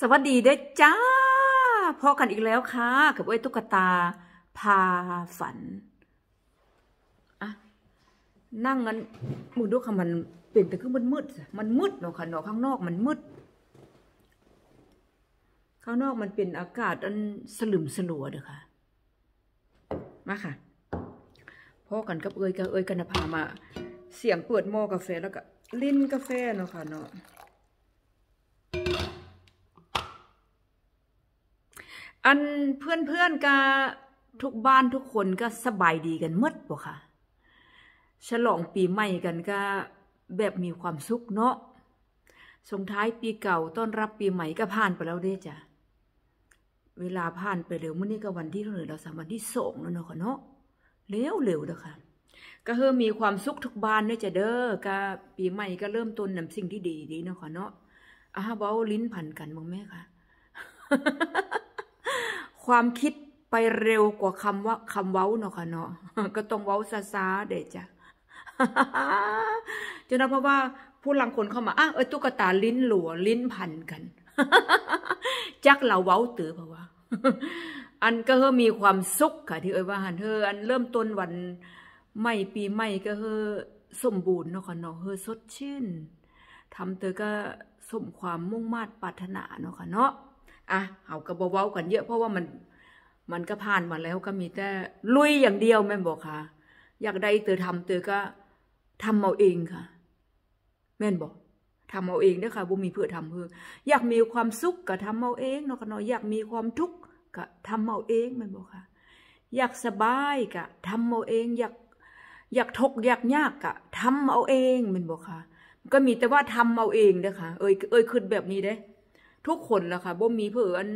สวัสดีเด้จ้าพอกันอีกแล้วค่ะกับไอ้ตุ๊กตา พาฝันอะนั่งงันมูดูค่ะมันเปลี่ยนแต่คือมันมืดมันมืดเนาะค่ะเนาะข้างนอกมันมืดข้างนอกมันเป็นอากาศอันสลืมสลัวเด้อค่ะมาค่ะพอกันกับเอ้ยกับเอ้ยกันพามา เสียงเปิดหม้อกาแฟแล้วก็ลิ้นกาแฟเนาะค่ะเนาะอันเพื่อนเพื่อนก็ทุกบ้านทุกคนก็สบายดีกันมดปะค่ะ ฉลองปีใหม่กันก็แบบมีความสุขเนาะส่งท้ายปีเก่าต้อนรับปีใหม่ก็ผ่านไปแล้วเด้จ้ะเวลาผ่านไปเร็วเมื่อนี้ก็วันที่เท่าไหร่เราสามวันที่สองแล้วเนาะค่ะเนาะ เร็วเร็วเด้อค่ะ ก็เฮอมีความสุขทุกบ้านด้่ยจะเด้อก็ปีใหม่ก็เริ่มต้นนำสิ่งที่ดีดีเนาะค่ะเนาะอ้าเบ้าลิ้นผันกันมึงแม่ค่ะความคิดไปเร็วกว่าคำว่าคำเว้าเนาะค่ะเนาะก็ต้องเว้าซาซาเดจ้ะจนนะเพราะว่าผู้ลังคนเข้ามาอ้าเออตุ๊กตาลิ้นหลัวลิ้นพันกันจักเราเว้าตือเพราะว่า อันก็เฮอมีความสุขค่ะที่ เอ่ยว่าหันเฮออันเริ่มต้นวันไม่ปีไม่ก็เฮอสมบูรณ์เนาะค่ะเนาะเฮอสดชื่นทำเตอก็สมความมุ่งมา่ปรารถนาเนาะค่ะเนาะอ่ะเอากระบเว้ากันเยอะเพราะว่า มัน มันก็ผ่านมาแล้ว ก็มีแต่ลุยอย่างเดียวแม่บอกค่ะ อยากได้เตอทำเตอก็ทำเอาเองค่ะ แม่นบอกทำเอาเองเด้อค่ะบุมีเพื่อทำเพื่ออยากมีความสุขก็ทำเอาเองเนาะ่ะเนาะอยากมีความทุกข์ก็ทำเอาเองแม่บอกค่ะ อยากสบายก็ทำเอาเองอยาก อยากทุกอยากยากก็ทำเอาเองแม่บอกค่ะก็มีแต่ว่าทำเอาเองเด้อค่ะ เอ้ย เอ้ยขึ้นแบบนี้เด้อทุกคนล่ะค่ะบ่มี เพื่อน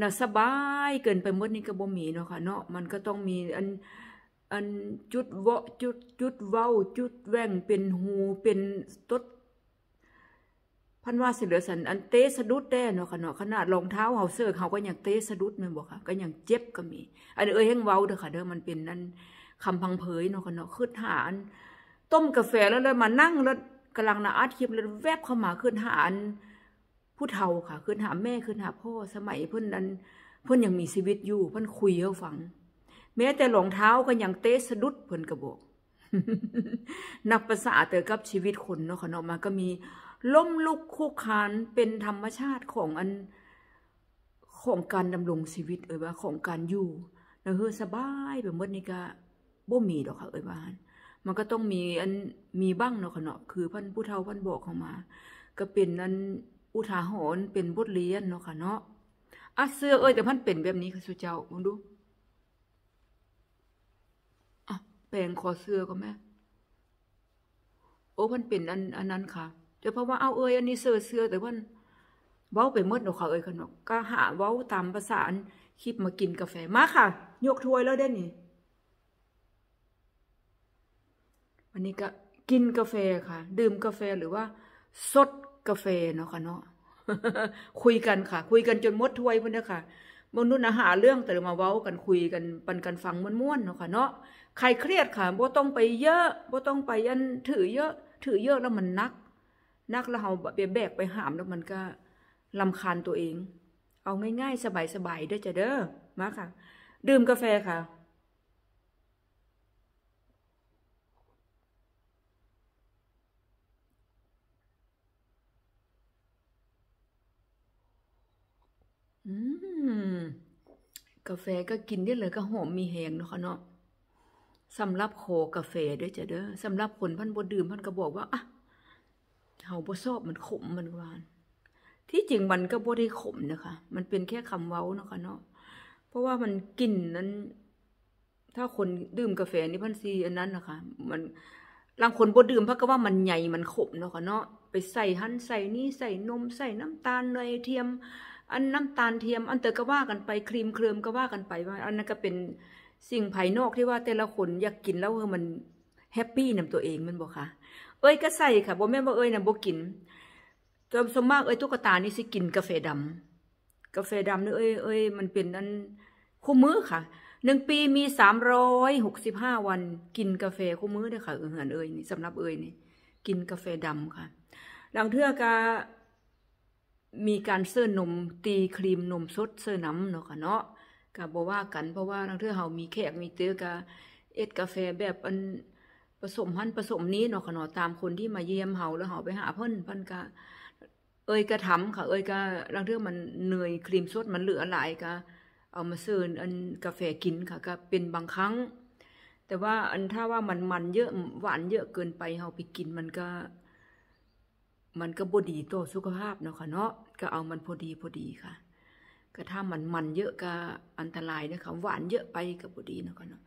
น่ะสบายเกินไปหมดนี่ก็บ่มีเนาะค่ะเนาะมันก็ต้องมี อันอันจุดเวาะจุดจุดเว้า จุดแว่งเป็นหูเป็นตดพันว่าเสือสันอันเตะสะดุดแต่เนาะค่ะเนาะขนาดรองเท้าเฮาเสื้อเขาก็ยังเตะสะดุดไม่นบกค่ะก็ยังเจ็บก็มี อันเอ้ยแห้งเว้าเด้อค่ะเด้อมันเป็นนั่นคำพังเผยเนาะค่ะเนาะขึ้นหาอันต้มกาแฟแล้วเลยมานั่งแล้วกำลังน่ะอัดคลิปแล้วแวบเข้ามาขึ้นหาอันผู้เฒ่าค่ะขึ้นหาแม่ขึ้นหา พ่อสมัยเพื่อนนั้นเพื่อนยังมีชีวิตอยู่เพื่อนคุยเขาฟัง แม้แต่รองเท้าก็ยังเตะสะดุดเพื่อนกระบอกนับภาษาเตอกับชีวิตคนเนาะขนามาก็มีล้มลุกคุกคานเป็นธรรมชาติของอันของการดำรงชีวิต เอ่ยว่าของการอยู่นะเฮ้อสบายแบบมดนี้ก็บ่มีดอกค่ะเอ่ยว่ามันก็ต้องมี อันมีบ้างเนาะขนมคือพันผู้เฒ่าพันบอกเข้ามา ก็เป็นนั้นอุทาหรณ์เป็นบทเรียนเนาะค่ะเนาะอาเสื้อ เอ้ยแต่มันเป็นแบบนี้ค่ะสุเจ้ามงดูอ่ะแปลงคอเสื้อก็แม่โอ้มันเป็นอันอันนั้น ค่ะ แต่เพราะว่าเอาเอ้ยอันนี้เสื้อเสื้อ แต่ว่าเว้าไปเมื่อเนาะค่ะเอ้ยค่ะเนาะก็หาเว้าตามภาษาคลิปมากินกาแฟมาค่ะ ยกถ้วยแล้วได้นี่วันนี้ก็ กินกาแฟค่ะ ดื่มกาแฟหรือว่าสดกาแฟเนาะค่ะเนาะคุยกันค่ะ คุยกันจนมดถวยพุ่นเด้อค่ะงนุนย์หาเรื่องแต่มาเว้ากันคุยกันปันกันฟังม้วนๆเนาะค่ะเนาะใครเครียดค่ะบ่ต้องไปเยอะบ่ต้องไปยันถือเยอะ ถือเยอะแล้วมันนักนักแล้วเราเปแบกไปหามแล้วมันก็ลำคาญตัวเอง เอาง่าย ๆสบายๆได้จ้ะเด้อมาค่ะ ดื่มกาแฟค่ะกาแฟก็กินได้เลยก็หอมมีแหงเนาะค่ะเนาะสำหรับโคกาแฟด้วยจ้ะเด้อสำหรับคนพันบดดื่มพันก็บอกว่าอ่ะเฮาบ่ชอบมันขมมันหวาน ที่จริงมันก็บ่ได้ขมนะคะ มันเป็นแค่คำเว้าเนะคะเนาะเพราะว่ามันกลิ่นนั้น ถ้าคนดื่มกาแฟนี่พันซีอันนั้นนะคะมันบางคนบดดื่มเพราะก็ว่ามันใหญ่มันขมเนาะค่ะเนาะไปใส่หั่นใส่นี่ใส่นมใส่น้ำตาลเนยเทียมอันน้ำตาลเทียม อันเตอร์ก็ว่ากันไปครีมเคลิมก็ว่ากันไปว่าอันนั้นก็เป็นสิ่งภายนอกที่ว่าแต่ละคนอยากกินแล้วเออมันแฮปปี้นำตัวเองมันบอกค่ะ เอ้ยก็ใส่ค่ะบ่แม่บ่เอ้ยนะบ่กินจอมสมมากเอ้ยตุ๊กตานี่สิกินกาแฟดำ กาแฟดำเนี่ยเอ้ยเอ้ยมันเป็นอันคู่มือค่ะหนึ่งปีมีสามร้อยหกสิบห้าวันกินกาแฟคู่มือเด้อค่ะเอื้อนเอ้ยนี่สำหรับเอ้ยนี่ กินกาแฟดำค่ะ หลังเทือกามีการเสื้อนมตีครีมนมสดเสื้อน้ำเนาะค่ะเนาะก็บอกว่ากันเพราะว่าทางเทือเฮามีแขกมีเตื้อกบเอสกาแฟแบบอันผสมพันผสมนี้เนาะค่ะเนาะตามคนที่มาเยี่ยมเฮาแล้วเฮาไปหา เพิ่นพั่นกะเอ้ยกระทำค่ะเอ้ยกะรังเทือมันเหนื่อยครีมสดมันเหลือหลายกะเอามาเสร์นอันกาแฟกินค่ะ ก็เป็นบางครั้ง แต่ว่าอันถ้าว่ามันมันเยอะหวานเยอะเกินไปเฮาไปกินมันก็มันก็บดีต่อสุขภาพเนาะค่ะเนาะก็เอามันพอดีพอดีค่ะก็ถ้ามันมันเยอะก็อันตรายนะคะหวานเยอะไปก็บบดีเนาะค่ะเนาะ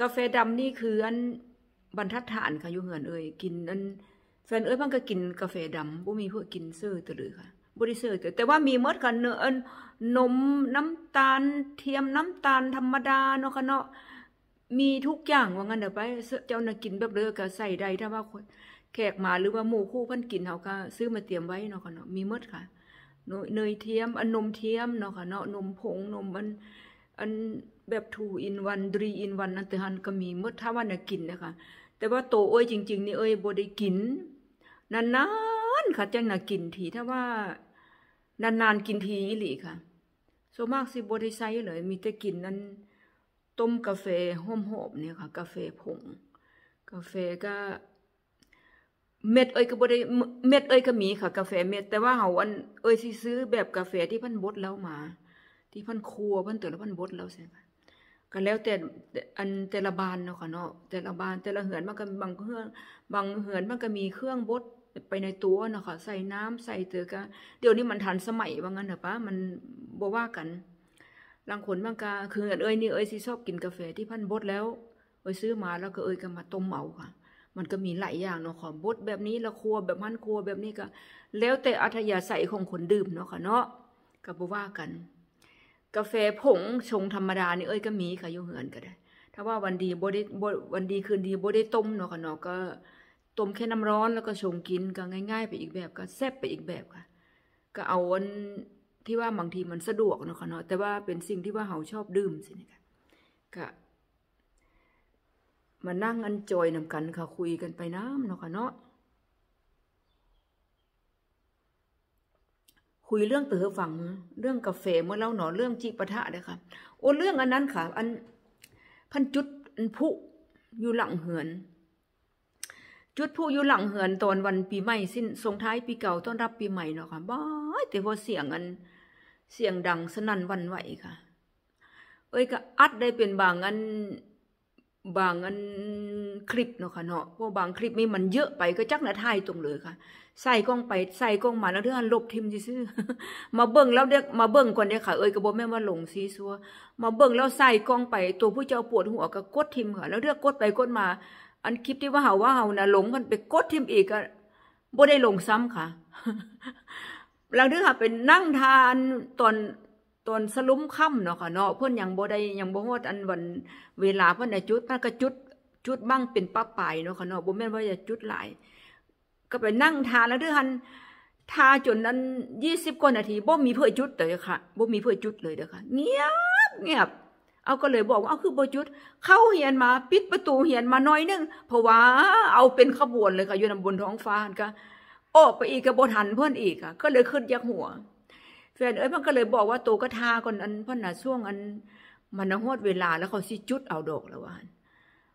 กาแฟดำนี่คืออันบรรทัดฐานค่ะอยู่เหินเอ่ยกินอันแฟนเอ้ยพังก็กินกาแฟดำบ่มีพวกกินเซื้อตัวเลยค่ะบริเสร์แต่แต่ว่ามีมดค่ะเนื้อนมน้ำตาลเทียมน้ำตาลธรรมดาเนาะค่ะเนาะมีทุกอย่างว่างั้นเดี๋ยวไปเจ้าน่ะกินแบบเดือก็ใส่ได้ถ้าว่าแขกมาหรือว่าหมู่คู่เพิ่นกินเขาก็ซื้อมาเตรียมไว้เนาะค่ะเนาะมีมดค่ะเนยเทียมอันนมเทียมเนาะค่ะ เนาะนมผงนมอันอันแบบทูอินวันดรีอินวันนั่นแต่ฮันก็มีมดถ้าว่าน่ะกินนะคะแต่ว่าโตเอ้ยจริงๆ นี่เอ้ยบ่ได้กิน นานๆค่ะจังน่ะกินที ถ้าว่า นานๆกินทีอีหลีค่ะส่วนมากสิบ่ได้ใช้เลย มีแต่กินนั้นต้มกาแฟห้มหอมเนี่ยค่ะ กาแฟผง กาแฟก็ เม็ดเอ้ยก็บได้ เม็ดเอ้ยก็มี ค่ะ กาแฟ เม็ด แต่ว่าเฮาอันเอ้ยซื้อแบบกาแฟที่พันบดแล้วมา ที่พันครัวพันเตือนแล้วพันบดแล้วใช่ไหมก็แล้วแต่อันแต่ละบานเนาะค่ะเนาะแต่ละบาน แต่ละเหือนมันก็บางเครื่องบางเหือนมันก็มีเครื่องบดไปในตัวเนาะค่ะ ใส่น้ำใส่เตือก็เดี๋ยวนี้มันทันสมัยว่างั้นเหรอปะมันบกว่ากันลังขนบางกาคือเอ้ยนี่เอ้ยซีชอบกินกาแฟที่พันบดแล้ว เอ้ยซื้อมาแล้วก็เอ้ยก็มาต้มเมาค่ะ มันก็มีหลายอย่างเนาะค่ะบดแบบนี้ละครัวแบบมันครัวแบบนี้ก็แล้วแต่อัธยาศัยของคนดื่มเนาะค่ะเนาะก็บว่ากัน กาแฟผง ชงธรรมดานี่เอ้ยก็มีค่ะโยู่เหือนก็ได้ ถ้าว่าวันดีบดได้บดวันดีคืนดีบดได้ต้มเนาะค่ะเนาะก็ต้มแค่น้ำร้อนแล้วก็ชงกินก็ง่าย ๆ ไปอีกแบบก็แซ่บไปอีกแบบค่ะ ก็เอาวันที่ว่าบางทีมันสะดวกนะคะเนาะแต่ว่าเป็นสิ่งที่ว่าเขาชอบดื่มสินะคะก็มานั่งอันจอยนำกันค่ะคุยกันไปน้ำเนาะค่ะเนาะคุยเรื่องเต๋อฝังเรื่องกาแฟเมื่อเล่าหนอเรื่องจีปะทะเลยค่ะโอ้เรื่องอันนั้นค่ะ อันพันจุดอันผุอยู่หลังเหือน จุดผู้อยู่หลังเหือนตอนวันปีใหม่สิ้นส่งท้ายปีเก่าต้อนรับปีใหม่เนาะค่ะบ้าแต่พอเสียงอันเสียงดังสนั่นวันไหวค่ะ เอ้ยก็ อัดได้เป็นบางอันบางอันคลิปเนาะค่ะเนาะเพราะบางคลิปนี่มันเยอะไปก็จักนะท้ายตรงเลยค่ะ ใส่กล้องไปใส่กล้องมาแล้วเรื่องลบทิมซื้อมาเบิ่งแล้วเด็กมาเบิ่งก่อนเด็กค่ะเอ้ยกระบอกแม่ว่าหลงซีซัว มาเบิ่งแล้วใส่กล้องไปตัวผู้เจ้าปวดหัวก็กดทิมค่ะแล้วเรื่องกดไปกดมา อันคลิปที่ว่าเฮาว่าเฮานะหลงมันไปกดทิมอีกก็บ่ได้หลงซ้ำค่ะลังทื่อค่ะเป็นนั่งทานตอนตอนสลุมค่ำเนาะค่ะเนาะเพื่อนยางโบได้ยังโบว่ดอันวันเวลาเพื่อนในจุดนันก็จุดจุดบ้างเป็นป้าไปเนาะค่ะเนาะโบแม่นว่าจะจุดหลายก็ไปนั่งทานแล้วทื่อหันทาจนนั้นยี่สิบกว่านาทีโบมีเพื่อจุดเลยค่ะโบมีเพื่อจุดเลยเด้อค่ะเงียบ เงียบเอาก็เลยบอกว่าเอาคือโบจุด เข้าเฮียนมา ปิดประตูเฮียนมาหน่อยนึง เพราะว่าเอาเป็นขบวนเลยค่ะอยู่บนท้องฟ้าค่ะออกไปอีกกับบหันเพื่อนอีกค่ะ ก็เลยขึ้นยักหัว แฟน เอ้ยมันก็เลยบอกว่าตัวกระทาคนอันพ่อหน่ะช่วงอันมันหดเวลาแล้วเขาสิจุดเอาดอกแล้วว่า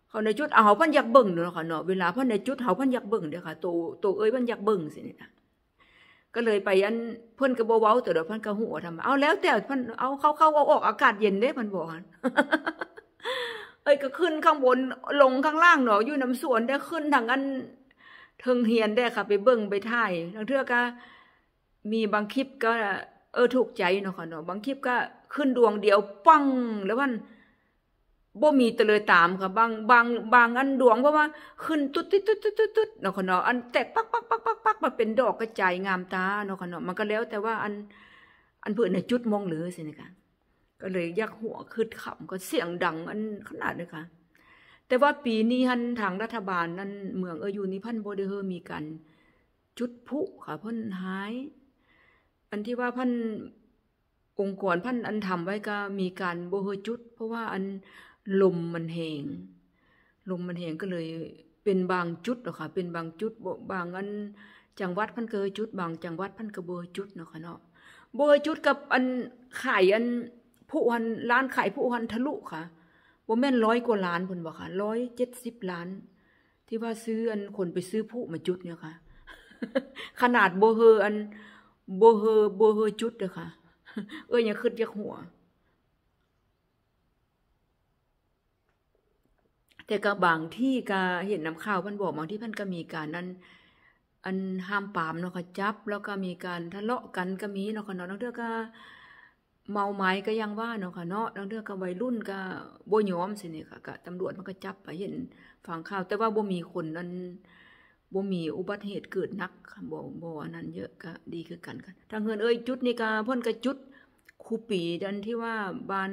เขาในจุดเอาพันยักเบิ่งเนาะค่ะเนาะเวลาพอนในจุดเอาพันยักเบิ่งเด้อค่ะตัวตัวเอ้ยพันยักเบิ่งสิเนี่ยก็เลยไปอันเพื่อนกระโบว้าแต่เดี๋ยวเพื่อนกระหัวทำเอาแล้วแต่เพื่อนเอาเข้าเข้าเอาออก อากาศเย็นเด้่ันบอกเอ้ยก็ขึ้นข้างบนลงข้างล่างเนาะอยู่น้ำสวนได้ขึ้นทางอันเทิงเฮียนได้ค่ะไปเบิ่งไปถ่ายทั้งเทือก็ มีบางคลิปก็ เออถูกใจเนาะค่ะเนาะ บางคลิปก็ขึ้นดวงเดียวปัง แล้วมันบ่มีตะเลยตามค่ะบางบาง บางอันดวงเพราะว่า ขึ้นตุ๊ดตุ๊ดตุ๊ดตุ๊ดตุ๊ดเนาะค่ะเนาะอันแตกปักปักปักปักปักมาเป็นดอกกระจายงามตาเนาะค่ะเนาะมันก็แล้ว แต่ว่า อัน อันเพื่อนในจุดมองหรือสินะคะก็เลยยักหัวขึ้นขำก็เสียงดัง อันขนาดเลยค่ะแต่ว่าปีนี้ฮันทางรัฐบาลนั้นเมืองเออยูนิพันธโบเดเฮอมีกัน จุดผุค่ะพ่นหาย อันที่ว่าพันองค์กรพัน อันทำไว้ก็มีการโบเฮจุด เพราะว่าอันลมมันแหงลมมันแหงก็เลยเป็นบางจุดหนอะค่ะ เป็นบางจุดบางอันจังหวัดพันเกยจุด บางจังหวัดพันกระเบอจุดเนาะค่ะเนาะโบอจุดกับอันขายอันผู้อันร้านขายผู้อันทะลุค่ะว่าแม่นร้อยกว่าล้านพุ่นบอกค่ะร้อยเจ็ดสิบล้าน ที่ว่าซื้ออันคนไปซื้อผู้มาจุดเนี่ยค่ะ ขนาดโบเฮอ อันโบเฮอโบเฮอจุดเลยค่ะ เอ้ยอย่าขึ้นยากหัว แต่กะบางที่กะเห็นน้ำข้าวพันบอกบางที่พันก็มีการนั้นอันห้ามปามเนาะค่ะจับ แล้วก็มีการทะเลาะกันก็มีเนาะค่ะเนาะนักเท็กก็เมาไม้ก็ยังว่าเนาะค่ะเนาะเรื่องกับวัยรุ่นก็โบยอมสิเนี่ยค่ะกับตำรวจมันก็จับไปเห็นฟังข่าว แต่ว่าโบมีคนนั้นโบมีอุบัติเหตุเกิดนักโบ่บอันนั้นเยอะก็ดีคือกันค่ะทางเงินเอ้ยจุดนี่ก็พ่นกระจุดคูปีดันที่ว่าบาน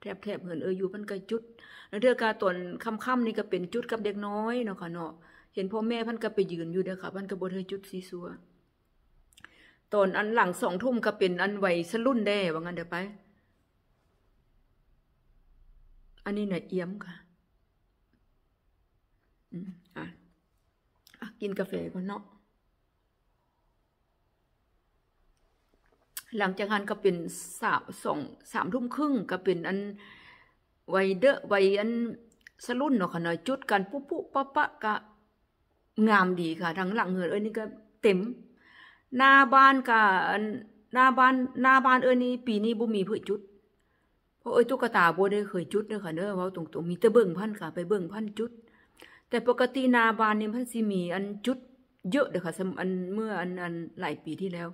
แทบแทบเงินเอออยู่พ่นกระจุดแล้วเรื่องการตนค่ำๆนี่ก็เป็นจุดกับเด็กน้อยเนาะค่ะเนาะ เห็นพ่อแม่พ่นก็ไปยืนอยู่เด้อค่ะพันก็บ่เธอจุดซีซัวตอนอันหลังสองทุ่มก็เป็นอันไหวสลุ่นแด่ว่างั้นเดี๋ยวไป อันนี้หน่อยเอี้ยมค่ะอ่ะ กินกาแฟก่อนเนาะ หลังจากนั้นก็เป็นสามสองสามทุ่มครึ่งก็เป็นอันไวเดอไวอันสลุ่นเนาะค่ะหนายจุดกันปุ๊บปุ๊บปะปะกะงามดีค่ะทั้งหลังเงินเอ้ยนี่ก็ เต็มนาบ้านกะนาบ้านนาบ้านเออนี่ปีนี้บ่มีเพื่อจุดเพราะเอ้ตุ๊กตาบ่ได้เคยจุดเี่ยค่ะเนออเวราตรงตรงมีแต่เบิ่งพันค่ะไปเบิ่งพันจุด แต่ปกตินาบ้านเนี่ยพันสิมีอันจุดเยอะเด้อค่ะสมอันเมื่ออันอันหลายปีที่แล้ว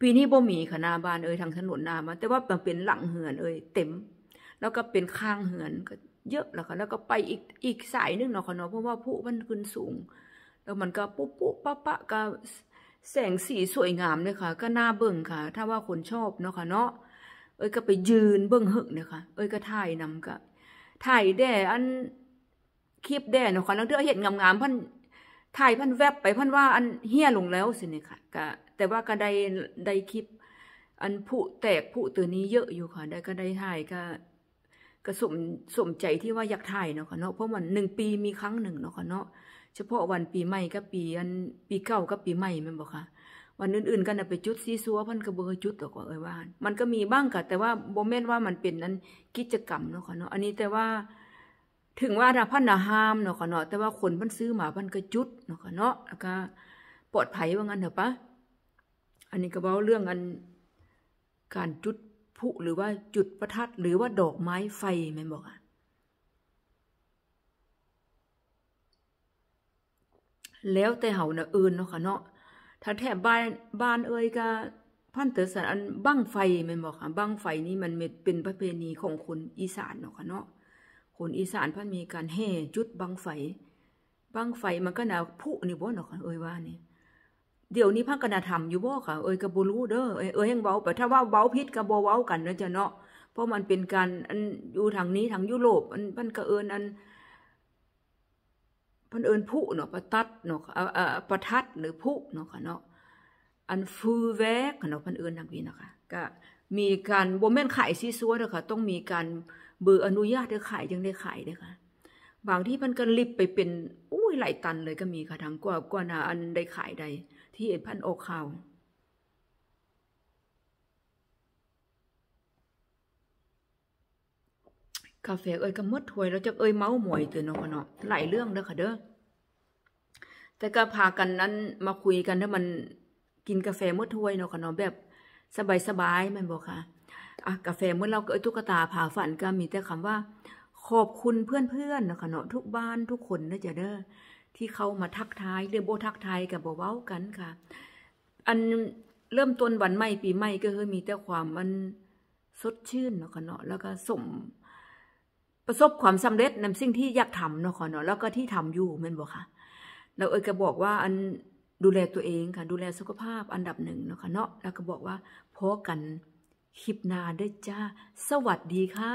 ปีนี้บ่มีค่ะนาบ้านเอ้ยทางถนนนามา แต่ว่ามันเป็นหลังเหือนเอ้ยเต็ม แล้วก็เป็นข้างเหือนก็เยอะแล้วค่ะแล้วก็ไปอีกอีกสายนึงเนาะค่ะเนาะเพราะว่าผู้มันขึ้นสูงแล้วมันก็ปุ๊บปุ๊บปะปะก็แสงสี สวยงามเลยค่ะก็น่าเบิ่งค่ะ ถ้าว่าคนชอบเนาะค่ะเนาะเอ้ยก็ไปยืนเบิ่งหึกนี่ยค่ะเอ้ยก็ ถ่ายนำก็ถ่ายแด่อันคลิปแด่เนาะค่ะแล้วเดี๋ยวเห็นงามๆพันถ่ายพันแวบไปพันว่าอันเฮี้ยลงแล้วสินี่ค่ะก็แต่ว่าก็ได้ได้คลิปอันผุแตกผุตัวนี้เยอะอยู่ค่ะได้ก็ได้ถ่ายก็ก็สมสมใจที่ว่าอยากถ่ายเนาะค่ะเนาะเพราะมันหนึ่งปีมีครั้งหนึ่งเนาะค่ะเนาะเฉพาะวันปีใหม่กับปีอัน ปี เก่ากับปีใหม่แม่บอกค่ะ วันอื่นๆกันไปจุดซีซัวพันกระเบือจุดออกว่เอ้ยว่ามันก็มีบ้างค่ะ แต่ว่าโบเมนว่ามันเป็นนั้นกิจกรรมเนาะค่ะเนาะอันนี้แต่ว่า ถึงว่านาพันนาห้ามเนาะค่ะเนาะแต่ว่าคนพันซื้อหมาพันกระจุดเนาะค่ะเนาะแล้วก็ปลอดภัยว่างั้นเถอะปะอันนี้ก็เอกเรื่องอัน การจุดผุหรือว่าจุดประทัดหรือว่าดอกไม้ไฟแม่บอกอ่ะแล้วแต่เหาน่ะอื่นเนาะค่ะเนาะ ถ้าแถบบ้านบ้านเอ่ยก็พันเตอร์สันอันบังไฟมันบอกค่ะบังไฟนี่มันเป็นประเพณีของคนอีสานเนาะค่ะเนาะ คนอีสานพันมีการแห่จุดบังไฟ บังไฟมันก็นาผู้นี่บ่เนาะค่ะ เอ่ยว่านี่ เดี๋ยวนี้พักกนาทำอยู่บ่ค่ะเอ้ยกระบรู้เด้อ เอ้ยเอ้ยังเบาไปถ้าว่าเบาพิษกระโบเว้ากันนะจ๊ะเนาะ เพราะมันเป็นการอันอยู่ทางนี้ทางยุโรปอันมันกระเอินอันพันเอินผู้เนาะประตัดเนาะเอ่อประทัดหรือผู้เนาะค่ะเนาะอันฟืแวกเนาะพันเอินทางวีนะคะก็มีการบ่แม่นข่ซีซัวเด้อค่ะ ต้องมีการเบอร์อนุญาตเด้อข่ยึังได้ไข่เด้อค่ะ บางที่พันก็ลิบไปเป็นอุ้ยหลายตันเลยก็มีค่ะทางกว่ากว่านาอันได้ไข่ใดที่เห็นพันออกข่าวกาแฟเอ้ยก็มดถวยแล้วจะเอ้ยเมาหมวยตื่นนอนเนาะหลายเรื่องเด้อค่ะเด้อ แต่ก็พากันนั้นมาคุยกันถ้ามัน กินกาแฟมดถวยเนาะค่ะเนาะแบบ สบายสบายมันบอกค่ะอ่ะกาแฟเมื่อเราเอ้ยตุ๊กตาผ่าฝันก็มีแต่คำว่า ขอบคุณเพื่อนๆเนาะค่ะเนาะทุกบ้านทุกคนนะจ๊ะเด้อที่เขามาทักทายเรื่องโบทักทายกับบอเว้ากันค่ะ อันเริ่มต้นวันใหม่ปีใหม่ก็คือมีแต่ความมันสดชื่นเนาะค่ะเนาะแล้วก็สมประสบความสำเร็จในสิ่งที่อยากทำเนาะค่ะเนาะแล้วก็ที่ทำอยู่มันบอกค่ะเราเอ่ยก็บอกว่า อันดูแลตัวเองค่ะ ดูแลสุขภาพอันดับหนึ่งเนาะค่ะเนาะแล้วก็บอกว่าพอกันคลิปหน้าด้วยจ้าสวัสดีค่ะ